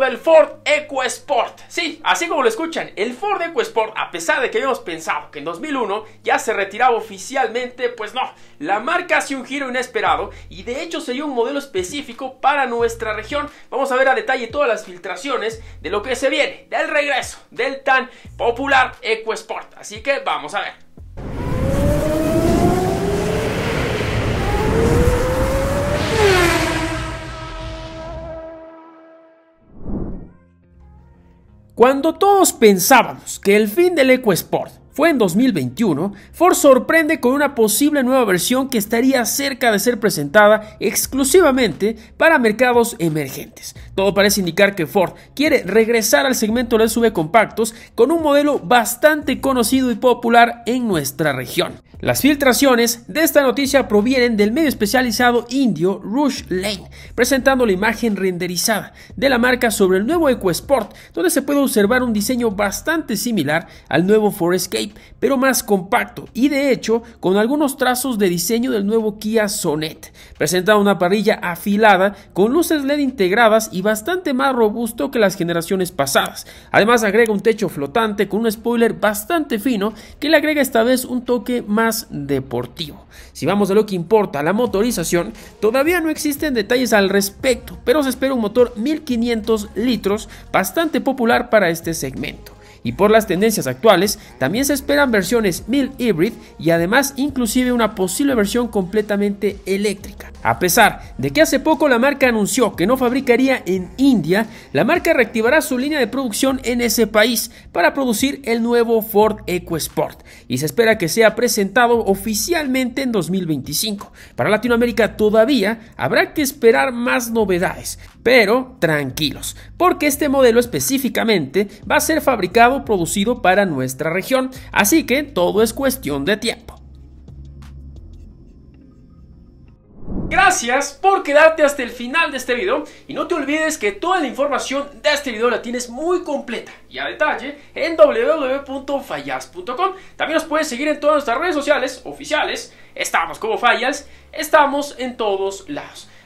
del Ford EcoSport. Sí, así como lo escuchan, el Ford EcoSport, a pesar de que habíamos pensado que en 2001 ya se retiraba oficialmente, pues no, la marca hace un giro inesperado y de hecho sería un modelo específico para nuestra región. Vamos a ver a detalle todas las filtraciones de lo que se viene, del regreso del tan popular EcoSport. Así que vamos a ver. Cuando todos pensábamos que el fin del EcoSport fue en 2021, Ford sorprende con una posible nueva versión que estaría cerca de ser presentada exclusivamente para mercados emergentes. Todo parece indicar que Ford quiere regresar al segmento de SUV compactos con un modelo bastante conocido y popular en nuestra región. Las filtraciones de esta noticia provienen del medio especializado indio Rush Lane, presentando la imagen renderizada de la marca sobre el nuevo EcoSport, donde se puede observar un diseño bastante similar al nuevo Ford Escape pero más compacto y de hecho con algunos trazos de diseño del nuevo Kia Sonet. Presenta una parrilla afilada con luces LED integradas y bastante más robusto que las generaciones pasadas. Además agrega un techo flotante con un spoiler bastante fino que le agrega esta vez un toque más deportivo. Si vamos a lo que importa, la motorización, todavía no existen detalles al respecto, pero se espera un motor 1500 litros bastante popular para este segmento. Y por las tendencias actuales, también se esperan versiones mil hybrid y además inclusive una posible versión completamente eléctrica. A pesar de que hace poco la marca anunció que no fabricaría en India, la marca reactivará su línea de producción en ese país para producir el nuevo Ford EcoSport y se espera que sea presentado oficialmente en 2025. Para Latinoamérica todavía habrá que esperar más novedades, pero tranquilos, porque este modelo específicamente va a ser fabricado, producido para nuestra región, así que todo es cuestión de tiempo. Gracias por quedarte hasta el final de este video y no te olvides que toda la información de este video la tienes muy completa y a detalle en www.fallas.com. También nos puedes seguir en todas nuestras redes sociales oficiales. Estamos como Fallas, estamos en todos lados.